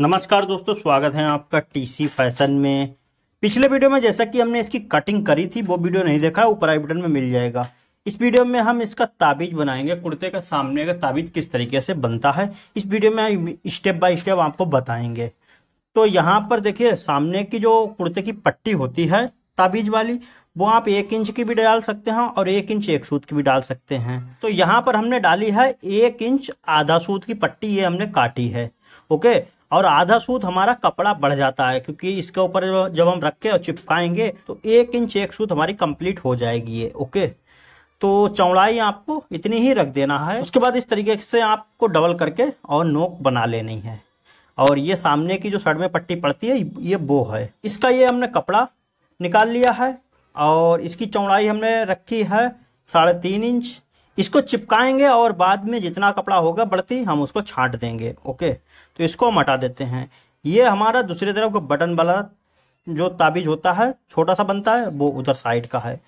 नमस्कार दोस्तों स्वागत है आपका टीसी फैशन में पिछले वीडियो में जैसा कि हमने इसकी कटिंग करी थी वो वीडियो नहीं देखा ऊपर आई बटन में मिल जाएगा इस वीडियो में हम इसका ताबीज बनाएंगे कुर्ते का सामने का ताबीज किस तरीके से बनता है इस वीडियो में स्टेप बाय स्टेप आपको बताएंगे तो यहाँ पर देखिए सामने की जो कुर्ते की पट्टी होती है ताबीज वाली वो आप एक इंच की भी डाल सकते हैं और एक इंच एक सूत की भी डाल सकते हैं तो यहाँ पर हमने डाली है एक इंच आधा सूत की पट्टी ये हमने काटी है ओके और आधा सूत हमारा कपड़ा बढ़ जाता है क्योंकि इसके ऊपर जब हम रख के और चिपकाएंगे तो एक इंच एक सूत हमारी कंप्लीट हो जाएगी ये ओके तो चौड़ाई आपको इतनी ही रख देना है उसके बाद इस तरीके से आपको डबल करके और नोक बना लेनी है और ये सामने की जो साइड में पट्टी पड़ती है ये वो है इसका ये हमने कपड़ा निकाल लिया है और इसकी चौड़ाई हमने रखी है साढ़े तीन इंच इसको चिपकाएंगे और बाद में जितना कपड़ा होगा बढ़ती हम उसको छांट देंगे ओके तो इसको हम हटा देते हैं ये हमारा दूसरी तरफ का बटन वाला जो ताबीज होता है छोटा सा बनता है वो उधर साइड का है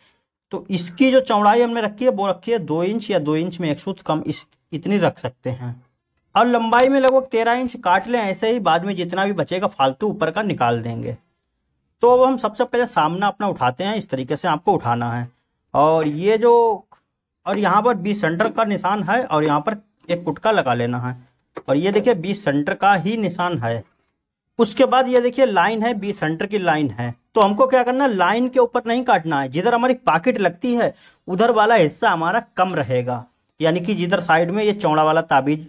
तो इसकी जो चौड़ाई हमने रखी है वो रखी है दो इंच या दो इंच में एक सूत कम इस इतनी रख सकते हैं और लंबाई में लगभग तेरह इंच काट लें ऐसे ही बाद में जितना भी बचेगा फालतू ऊपर का निकाल देंगे तो अब हम सबसे पहले सामना अपना उठाते हैं इस तरीके से आपको उठाना है और ये जो और यहाँ पर बी सेंटर का निशान है और यहाँ पर एक पुटका लगा लेना है और ये देखिए बी सेंटर का ही निशान है उसके बाद ये देखिए लाइन है बी सेंटर की लाइन है तो हमको क्या करना लाइन के ऊपर नहीं काटना है जिधर हमारी पॉकेट लगती है उधर वाला हिस्सा हमारा कम रहेगा यानी कि जिधर साइड में ये चौड़ा वाला ताबीज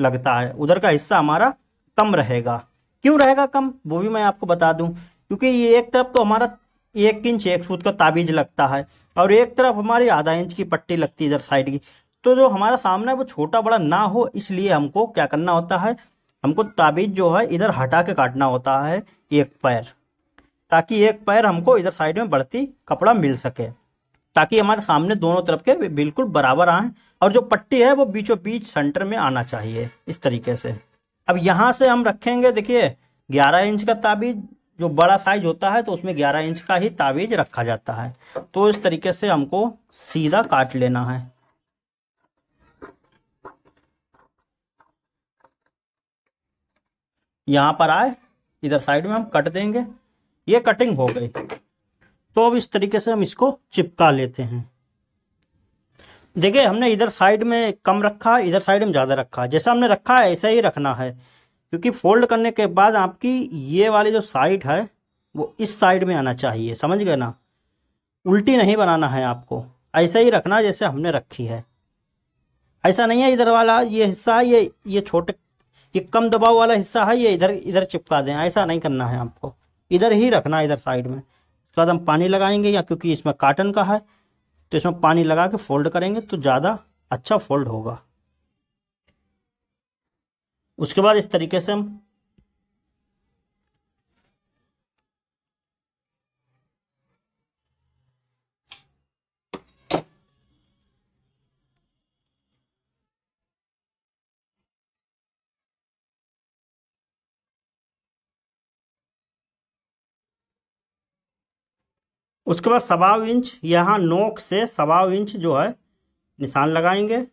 लगता है उधर का हिस्सा हमारा कम रहेगा क्यों रहेगा कम वो भी मैं आपको बता दूं क्योंकि ये एक तरफ तो हमारा एक इंच एक सूत का ताबीज लगता है और एक तरफ हमारी आधा इंच की पट्टी लगती है इधर साइड की तो जो हमारा सामना है वो छोटा बड़ा ना हो इसलिए हमको क्या करना होता है हमको ताबीज जो है इधर हटा के काटना होता है एक पैर ताकि एक पैर हमको इधर साइड में बढ़ती कपड़ा मिल सके ताकि हमारे सामने दोनों तरफ के बिल्कुल बराबर आए और जो पट्टी है वो बीचों बीच सेंटर में आना चाहिए इस तरीके से अब यहाँ से हम रखेंगे देखिए ग्यारह इंच का ताबीज जो बड़ा साइज होता है तो उसमें ग्यारह इंच का ही ताबीज रखा जाता है तो इस तरीके से हमको सीधा काट लेना है यहाँ पर आए इधर साइड में हम कट देंगे ये कटिंग हो गई तो अब इस तरीके से हम इसको चिपका लेते हैं देखिए हमने इधर साइड में कम रखा इधर साइड में ज़्यादा रखा जैसा हमने रखा है ऐसा ही रखना है क्योंकि फोल्ड करने के बाद आपकी ये वाली जो साइड है वो इस साइड में आना चाहिए समझ गए ना उल्टी नहीं बनाना है आपको ऐसा ही रखना जैसे हमने रखी है ऐसा नहीं है इधर वाला ये हिस्सा ये ये छोटे ये कम दबाव वाला हिस्सा है ये इधर इधर चिपका दें ऐसा नहीं करना है आपको इधर ही रखना है इधर साइड में उसके बाद हम पानी लगाएंगे या क्योंकि इसमें काटन का है तो इसमें पानी लगा के फोल्ड करेंगे तो ज़्यादा अच्छा फोल्ड होगा उसके बाद इस तरीके से हम उसके बाद सवा इंच यहाँ नोक से सवा इंच जो है निशान लगाएंगे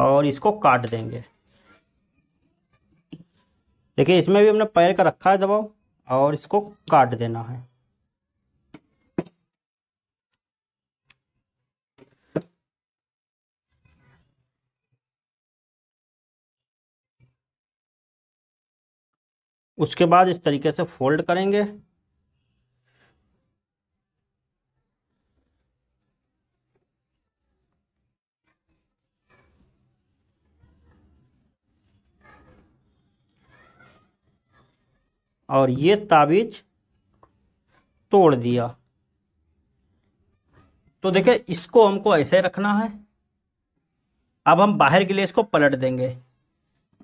और इसको काट देंगे देखिए इसमें भी हमने पैर का रखा है दबाव और इसको काट देना है उसके बाद इस तरीके से फोल्ड करेंगे और ये ताबीज तोड़ दिया तो देखिए इसको हमको ऐसे रखना है अब हम बाहर के लिए इसको पलट देंगे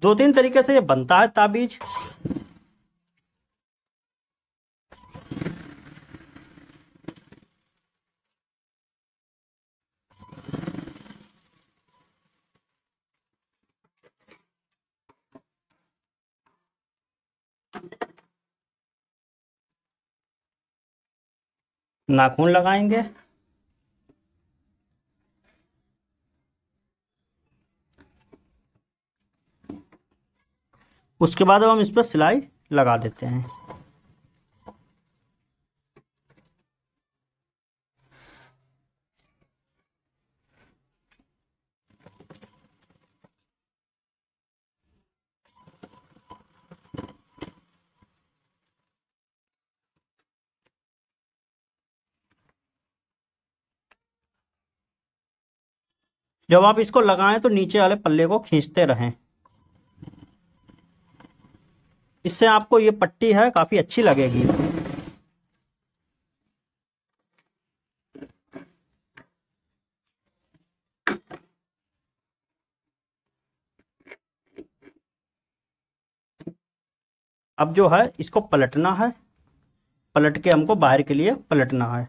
दो तीन तरीके से ये बनता है ताबीज नाखून लगाएंगे उसके बाद अब हम इस पर सिलाई लगा देते हैं जब आप इसको लगाएं तो नीचे वाले पल्ले को खींचते रहें इससे आपको ये पट्टी है काफ़ी अच्छी लगेगी अब जो है इसको पलटना है पलट के हमको बाहर के लिए पलटना है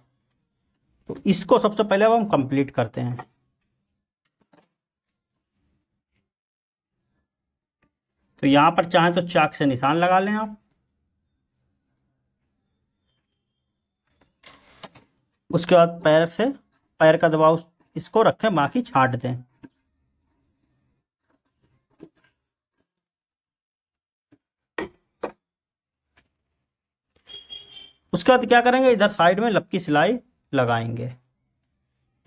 तो इसको सबसे पहले अब हम कंप्लीट करते हैं तो यहां पर चाहे तो चाक से निशान लगा लें आप उसके बाद पैर से पैर का दबाव इसको रखें बाकी छाट दें उसके बाद क्या करेंगे इधर साइड में लपकी सिलाई लगाएंगे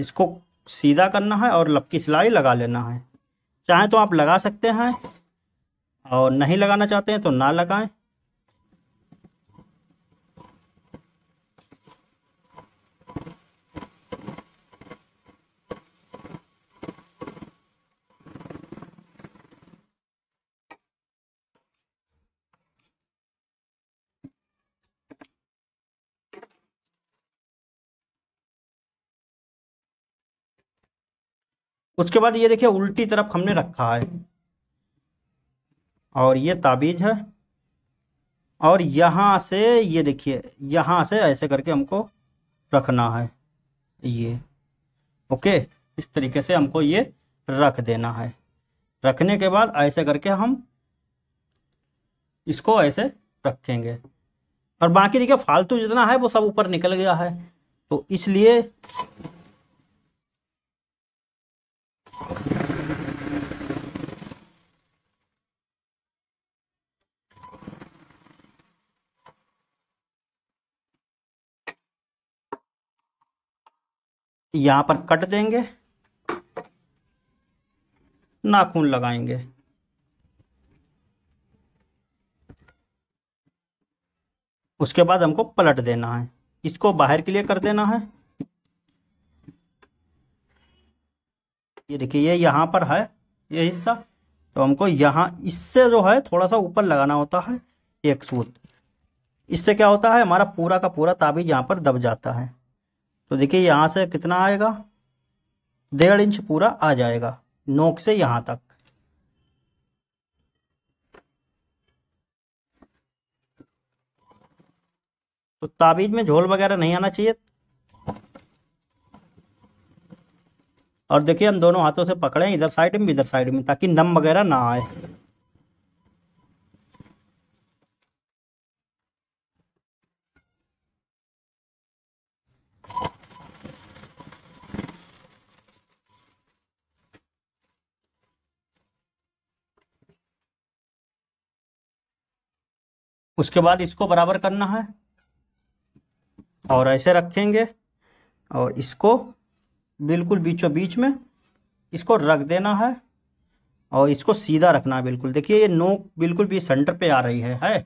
इसको सीधा करना है और लपकी सिलाई लगा लेना है चाहे तो आप लगा सकते हैं और नहीं लगाना चाहते हैं तो ना लगाएं उसके बाद ये देखिए उल्टी तरफ हमने रखा है और ये ताबीज है और यहाँ से ये देखिए यहाँ से ऐसे करके हमको रखना है ये ओके इस तरीके से हमको ये रख देना है रखने के बाद ऐसे करके हम इसको ऐसे रखेंगे और बाकी देखिए फालतू जितना है वो सब ऊपर निकल गया है तो इसलिए यहां पर कट देंगे नाखून लगाएंगे उसके बाद हमको पलट देना है इसको बाहर के लिए कर देना है ये देखिए ये यहां पर है ये हिस्सा तो हमको यहां इससे जो है थोड़ा सा ऊपर लगाना होता है एक सूत इससे क्या होता है हमारा पूरा का पूरा ताबीज यहां पर दब जाता है तो देखिए यहाँ से कितना आएगा डेढ़ इंच पूरा आ जाएगा नोक से यहाँ तक तो ताबीज में झोल वगैरह नहीं आना चाहिए और देखिए हम दोनों हाथों से पकड़े इधर साइड में इधर साइड में ताकि नम वगैरह ना आए उसके बाद इसको बराबर करना है और ऐसे रखेंगे और इसको बिल्कुल बीचों बीच में इसको रख देना है और इसको सीधा रखना है बिल्कुल देखिए ये नोक बिल्कुल भी सेंटर पे आ रही है है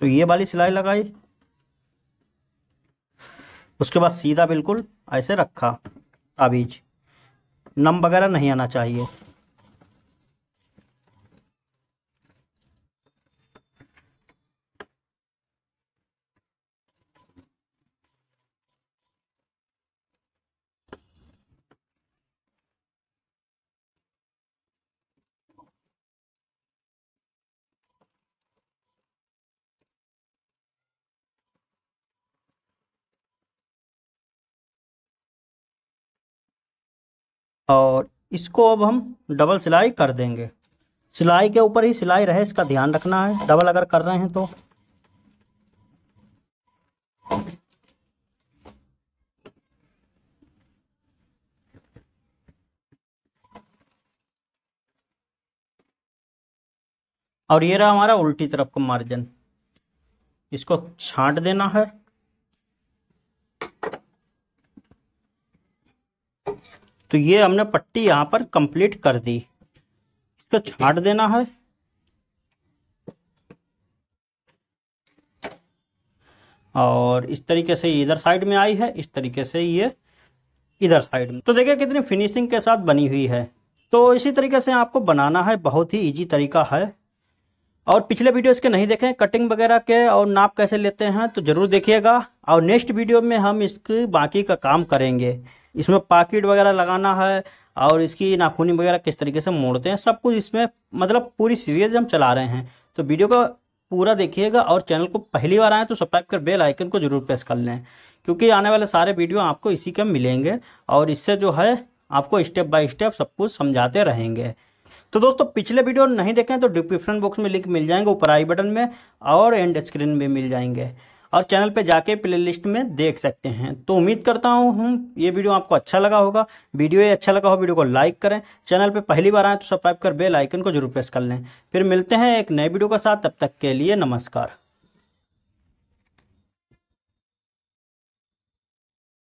तो ये वाली सिलाई लगाई उसके बाद सीधा बिल्कुल ऐसे रखा ताबीज नम वगैरह नहीं आना चाहिए और इसको अब हम डबल सिलाई कर देंगे सिलाई के ऊपर ही सिलाई रहे इसका ध्यान रखना है डबल अगर कर रहे हैं तो और ये रहा हमारा उल्टी तरफ का मार्जिन इसको छांट देना है तो ये हमने पट्टी यहां पर कंप्लीट कर दी इसको छाट देना है और इस तरीके से इधर साइड में आई है इस तरीके से ये इधर साइड में तो देखिए कितनी फिनिशिंग के साथ बनी हुई है तो इसी तरीके से आपको बनाना है बहुत ही इजी तरीका है और पिछले वीडियो इसके नहीं देखें कटिंग वगैरह के और नाप कैसे लेते हैं तो ज़रूर देखिएगा और नेक्स्ट वीडियो में हम इसकी बाकी का काम करेंगे इसमें पाकिट वगैरह लगाना है और इसकी नाखूनी वगैरह किस तरीके से मोड़ते हैं सब कुछ इसमें मतलब पूरी सीरीज हम चला रहे हैं तो वीडियो का पूरा देखिएगा और चैनल को पहली बार आए तो सब्सक्राइब कर बेल आइकन को जरूर प्रेस कर लें क्योंकि आने वाले सारे वीडियो आपको इसी के मिलेंगे और इससे जो है आपको स्टेप बाय स्टेप सब कुछ समझाते रहेंगे तो दोस्तों पिछले वीडियो नहीं देखें तो डिस्क्रिप्शन बॉक्स में लिंक मिल जाएंगे ऊपर आई बटन में और एंड स्क्रीन में मिल जाएंगे और चैनल पे जाके प्लेलिस्ट में देख सकते हैं तो उम्मीद करता हूँ हूँ ये वीडियो आपको अच्छा लगा होगा वीडियो ये अच्छा लगा हो वीडियो को लाइक करें चैनल पे पहली बार आए तो सब्सक्राइब कर बेल आइकन को जरूर प्रेस कर लें फिर मिलते हैं एक नए वीडियो के साथ तब तक के लिए नमस्कार